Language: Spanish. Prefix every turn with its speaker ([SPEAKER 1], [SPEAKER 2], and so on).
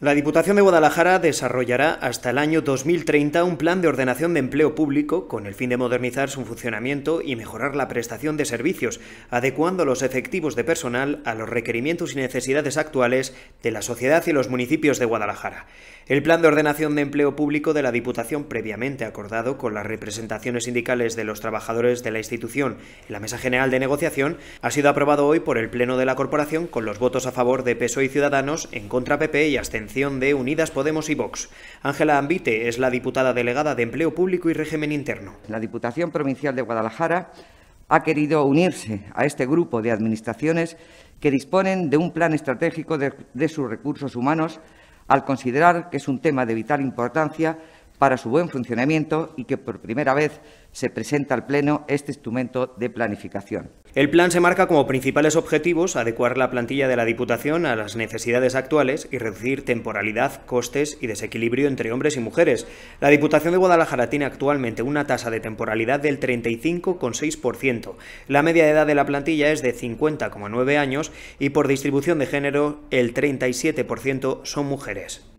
[SPEAKER 1] La Diputación de Guadalajara desarrollará hasta el año 2030 un plan de ordenación de empleo público con el fin de modernizar su funcionamiento y mejorar la prestación de servicios, adecuando los efectivos de personal a los requerimientos y necesidades actuales de la sociedad y los municipios de Guadalajara. El plan de ordenación de empleo público de la Diputación previamente acordado con las representaciones sindicales de los trabajadores de la institución en la Mesa General de Negociación ha sido aprobado hoy por el Pleno de la Corporación con los votos a favor de PSOE y Ciudadanos, en contra PP e y Abstención de Unidas Podemos y Vox. Ángela Ambite es la diputada delegada de Empleo Público
[SPEAKER 2] y Régimen Interno. La Diputación Provincial de Guadalajara ha querido unirse a este grupo de administraciones que disponen de un plan estratégico de sus recursos humanos al considerar que es un tema de vital importancia para su buen funcionamiento y que por primera vez se presenta al Pleno este instrumento de planificación.
[SPEAKER 1] El plan se marca como principales objetivos adecuar la plantilla de la Diputación a las necesidades actuales y reducir temporalidad, costes y desequilibrio entre hombres y mujeres. La Diputación de Guadalajara tiene actualmente una tasa de temporalidad del 35,6%. La media de edad de la plantilla es de 50,9 años y por distribución de género el 37% son mujeres.